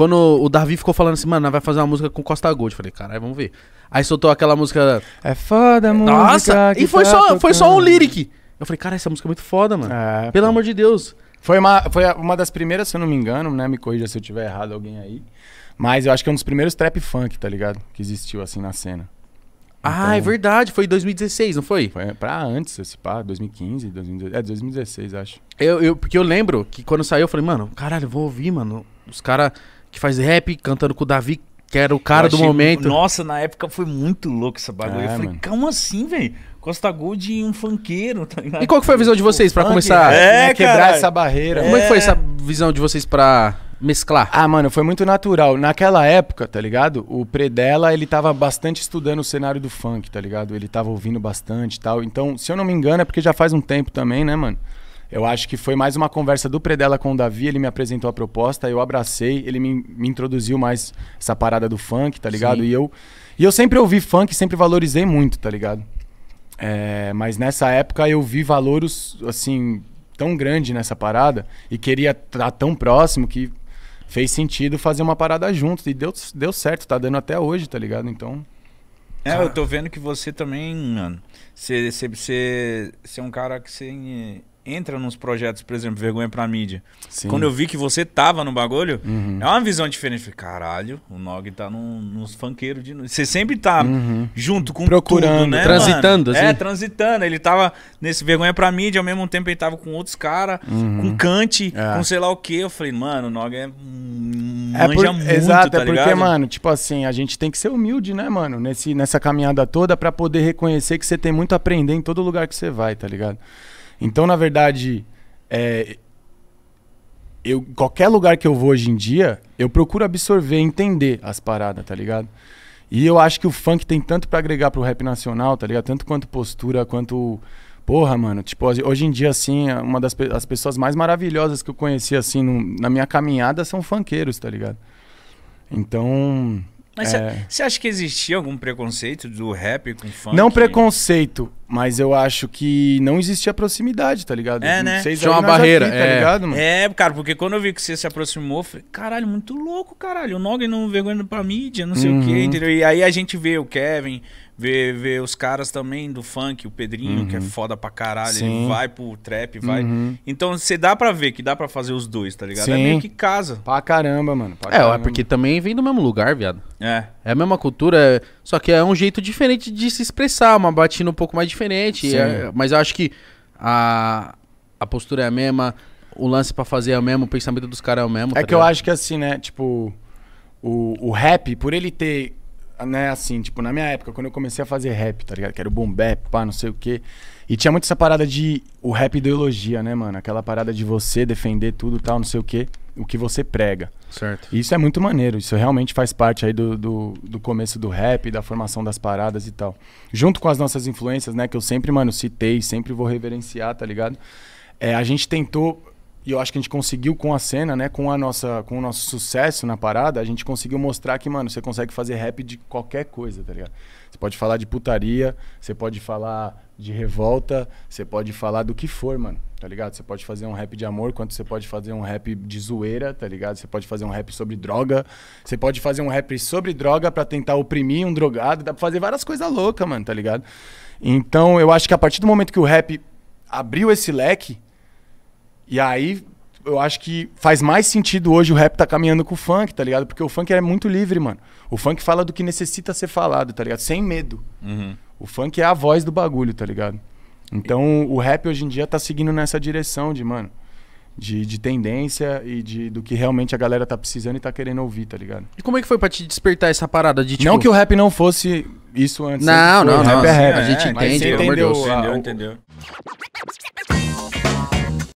Quando o Davi ficou falando assim, mano, vai fazer uma música com Costa Gold. Eu falei, caralho, vamos ver. Aí soltou aquela música. É foda, mano. Nossa! E foi, tá só, foi só um lyric. Eu falei, cara, essa música é muito foda, mano. É, Pelo pô. amor de Deus. Foi uma, foi uma das primeiras, se eu não me engano, né? Me corrija se eu tiver errado alguém aí. Mas eu acho que é um dos primeiros trap funk, tá ligado? Que existiu assim na cena. Então, ah, é então, verdade. Foi em 2016, não foi? Foi é, pra antes, esse pá, 2015, 2016. É, 2016, acho. Eu, eu, porque eu lembro que quando saiu, eu falei, mano, caralho, vou ouvir, mano. Os caras que faz rap, cantando com o Davi, que era o cara achei, do momento. Nossa, na época foi muito louco essa bagulho. É, eu falei, mano. calma assim, velho. Costa Gold e um funkeiro, tá ligado? E qual que foi a visão de tipo, vocês para começar né? é, a quebrar essa barreira? É. Como é que foi é. essa visão de vocês para mesclar? Ah, mano, foi muito natural. Naquela época, tá ligado? O Predella, ele tava bastante estudando o cenário do funk, tá ligado? Ele tava ouvindo bastante e tal. Então, se eu não me engano, é porque já faz um tempo também, né, mano? Eu acho que foi mais uma conversa do Predella com o Davi, ele me apresentou a proposta, eu abracei, ele me, me introduziu mais essa parada do funk, tá ligado? E eu, e eu sempre ouvi funk, sempre valorizei muito, tá ligado? É, mas nessa época eu vi valores, assim, tão grande nessa parada e queria estar tá tão próximo que fez sentido fazer uma parada junto. E deu, deu certo, tá dando até hoje, tá ligado? Então. É, eu tô vendo que você também, mano. Você é um cara que você entra nos projetos, por exemplo, Vergonha pra Mídia. Sim. Quando eu vi que você tava no bagulho, uhum. é uma visão diferente. Falei, caralho, o Nog tá num, nos funkeiros de. Você sempre tá uhum. junto com Procurando, tudo, né? Transitando, mano? assim. É, transitando. Ele tava nesse Vergonha pra Mídia, ao mesmo tempo ele tava com outros caras, uhum. com Kant, é. com sei lá o quê. Eu falei, mano, o Nog é. é manja é por... muito, Exato, tá é porque, ligado? mano, tipo assim, a gente tem que ser humilde, né, mano, nesse, nessa caminhada toda para poder reconhecer que você tem muito a aprender em todo lugar que você vai, tá ligado? Então, na verdade, é, eu, qualquer lugar que eu vou hoje em dia, eu procuro absorver, entender as paradas, tá ligado? E eu acho que o funk tem tanto para agregar pro rap nacional, tá ligado? Tanto quanto postura, quanto. Porra, mano, tipo, hoje em dia, assim, uma das pe as pessoas mais maravilhosas que eu conheci, assim, no, na minha caminhada são funkeiros, tá ligado? Então. Mas você é... acha que existia algum preconceito do rap com funk? Não preconceito. Mas eu acho que não existia proximidade, tá ligado? É, né? Vocês Tinha é uma barreira, aqui, tá é. ligado, mano? É, cara, porque quando eu vi que você se aproximou, eu falei, caralho, muito louco, caralho. O Nogue não vergonha pra mídia, não sei uhum. o quê, uhum. entendeu? E aí a gente vê o Kevin, vê, vê os caras também do funk, o Pedrinho, uhum. que é uhum. foda pra caralho. Sim. Ele vai pro trap, vai. Uhum. Então você dá pra ver que dá pra fazer os dois, tá ligado? Sim. É meio que casa. Pra caramba, mano. Pra é, é, caramba. porque também vem do mesmo lugar, viado. É. É a mesma cultura, é, só que é um jeito diferente de se expressar, uma batida um pouco mais diferente. É, mas eu acho que a, a postura é a mesma, o lance para fazer é o mesmo, o pensamento dos caras é o mesmo. É tá que ligado? eu acho que assim, né? Tipo, o, o rap, por ele ter, né, assim, tipo, na minha época, quando eu comecei a fazer rap, tá ligado? Que era o boom bap, pá, não sei o quê. E tinha muito essa parada de o rap ideologia, né, mano? Aquela parada de você defender tudo tal, não sei o quê o que você prega. Certo. E isso é muito maneiro, isso realmente faz parte aí do, do, do, começo do rap, da formação das paradas e tal. Junto com as nossas influências, né, que eu sempre, mano, citei, sempre vou reverenciar, tá ligado? É, a gente tentou, e eu acho que a gente conseguiu com a cena, né, com, a nossa, com o nosso sucesso na parada, a gente conseguiu mostrar que, mano, você consegue fazer rap de qualquer coisa, tá ligado? Você pode falar de putaria, você pode falar de revolta, você pode falar do que for, mano, tá ligado? Você pode fazer um rap de amor, quanto você pode fazer um rap de zoeira, tá ligado? Você pode fazer um rap sobre droga, você pode fazer um rap sobre droga para tentar oprimir um drogado, dá pra fazer várias coisas loucas, mano, tá ligado? Então eu acho que a partir do momento que o rap abriu esse leque, e aí eu acho que faz mais sentido hoje o rap tá caminhando com o funk, tá ligado? Porque o funk é muito livre, mano. O funk fala do que necessita ser falado, tá ligado? Sem medo. Uhum. O funk é a voz do bagulho, tá ligado? Então o rap hoje em dia tá seguindo nessa direção de, mano, de, de tendência e de, do que realmente a galera tá precisando e tá querendo ouvir, tá ligado? E como é que foi pra te despertar essa parada de tipo... Não que o rap não fosse isso antes. Não, não, né? não. O rap não, é rap. a gente é, entende, entendeu, entendeu, entendeu.